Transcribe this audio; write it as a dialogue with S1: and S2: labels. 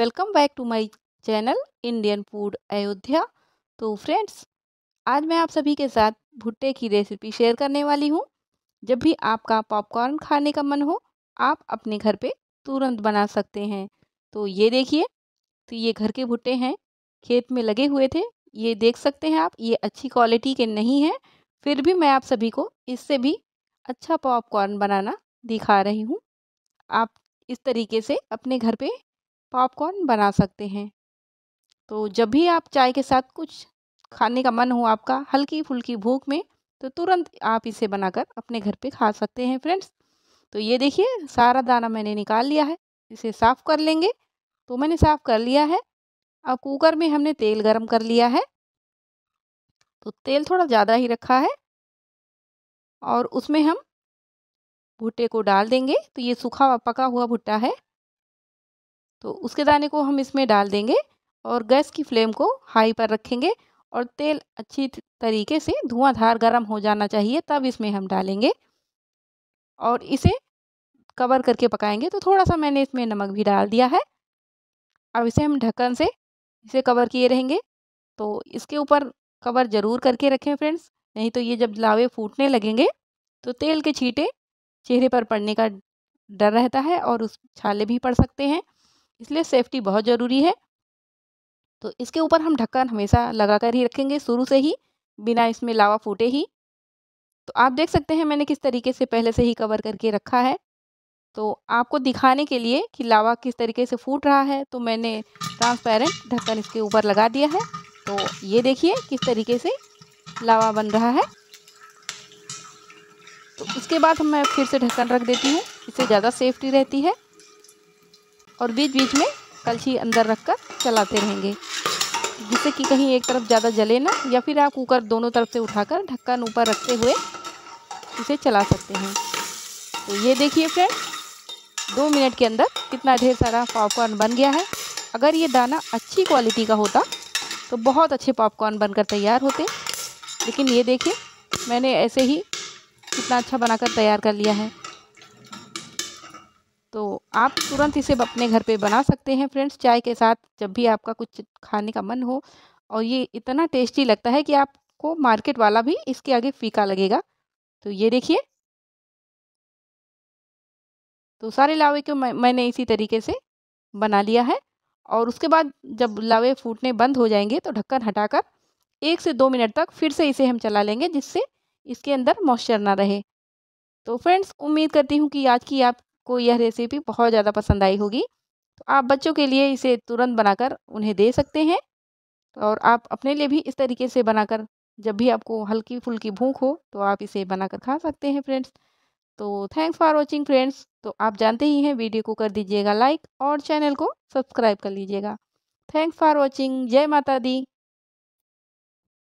S1: welcome back to my channel Indian food Ayodhya तो friends आज मैं आप सभी के साथ भुट्टे की रेसिपी शेयर करने वाली हूँ जब भी आपका पॉपकॉर्न खाने का मन हो आप अपने घर पे तुरंत बना सकते हैं तो ये देखिए तो ये घर के भुट्टे हैं खेत में लगे हुए थे ये देख सकते हैं आप ये अच्छी क्वालिटी के नहीं हैं फिर भी मैं आप सभी को इससे भी अच्छा पॉपकॉर्न बनाना दिखा रही हूँ आप इस तरीके से अपने घर पे पॉपकॉर्न बना सकते हैं तो जब भी आप चाय के साथ कुछ खाने का मन हो आपका हल्की फुल्की भूख में तो तुरंत आप इसे बनाकर अपने घर पे खा सकते हैं फ्रेंड्स तो ये देखिए सारा दाना मैंने निकाल लिया है इसे साफ़ कर लेंगे तो मैंने साफ़ कर लिया है अब कुकर में हमने तेल गरम कर लिया है तो तेल थोड़ा ज़्यादा ही रखा है और उसमें हम भुट्टे को डाल देंगे तो ये सूखा पका हुआ भुट्टा है तो उसके दाने को हम इसमें डाल देंगे और गैस की फ्लेम को हाई पर रखेंगे और तेल अच्छी तरीके से धुआंधार गर्म हो जाना चाहिए तब इसमें हम डालेंगे और इसे कवर करके पकाएंगे तो थोड़ा सा मैंने इसमें नमक भी डाल दिया है अब इसे हम ढक्कन से इसे कवर किए रहेंगे तो इसके ऊपर कवर ज़रूर करके रखें फ्रेंड्स नहीं तो ये जब लावे फूटने लगेंगे तो तेल के छींटे चेहरे पर पड़ने का डर रहता है और उस छाले भी पड़ सकते हैं इसलिए सेफ्टी बहुत ज़रूरी है तो इसके ऊपर हम ढक्कन हमेशा लगा कर ही रखेंगे शुरू से ही बिना इसमें लावा फूटे ही तो आप देख सकते हैं मैंने किस तरीके से पहले से ही कवर करके रखा है तो आपको दिखाने के लिए कि लावा किस तरीके से फूट रहा है तो मैंने ट्रांसपेरेंट ढक्कन इसके ऊपर लगा दिया है तो ये देखिए किस तरीके से लावा बन रहा है तो इसके बाद मैं फिर से ढक्कन रख देती हूँ इससे ज़्यादा सेफ्टी रहती है और बीच बीच में कलछी अंदर रख कर चलाते रहेंगे जिससे कि कहीं एक तरफ ज़्यादा जले ना या फिर आप कुकर दोनों तरफ से उठाकर ढक्कन ऊपर रखते हुए इसे चला सकते हैं तो ये देखिए फ्रेंड दो मिनट के अंदर कितना ढेर सारा पॉपकॉर्न बन गया है अगर ये दाना अच्छी क्वालिटी का होता तो बहुत अच्छे पॉपकॉर्न बनकर तैयार होते लेकिन ये देखिए मैंने ऐसे ही कितना अच्छा बनाकर तैयार कर लिया है तो आप तुरंत इसे अपने घर पे बना सकते हैं फ्रेंड्स चाय के साथ जब भी आपका कुछ खाने का मन हो और ये इतना टेस्टी लगता है कि आपको मार्केट वाला भी इसके आगे फीका लगेगा तो ये देखिए तो सारे लावे को मैं, मैंने इसी तरीके से बना लिया है और उसके बाद जब लावे फूटने बंद हो जाएंगे तो ढक्कन हटाकर एक से दो मिनट तक फिर से इसे हम चला लेंगे जिससे इसके अंदर मॉइस्चर ना रहे तो फ्रेंड्स उम्मीद करती हूँ कि आज की आप को यह रेसिपी बहुत ज़्यादा पसंद आई होगी तो आप बच्चों के लिए इसे तुरंत बनाकर उन्हें दे सकते हैं और आप अपने लिए भी इस तरीके से बनाकर जब भी आपको हल्की फुल्की भूख हो तो आप इसे बनाकर खा सकते हैं फ्रेंड्स तो थैंक्स फॉर वॉचिंग फ्रेंड्स तो आप जानते ही हैं वीडियो को कर दीजिएगा लाइक और चैनल को सब्सक्राइब कर लीजिएगा थैंक्स फॉर वॉचिंग जय माता दी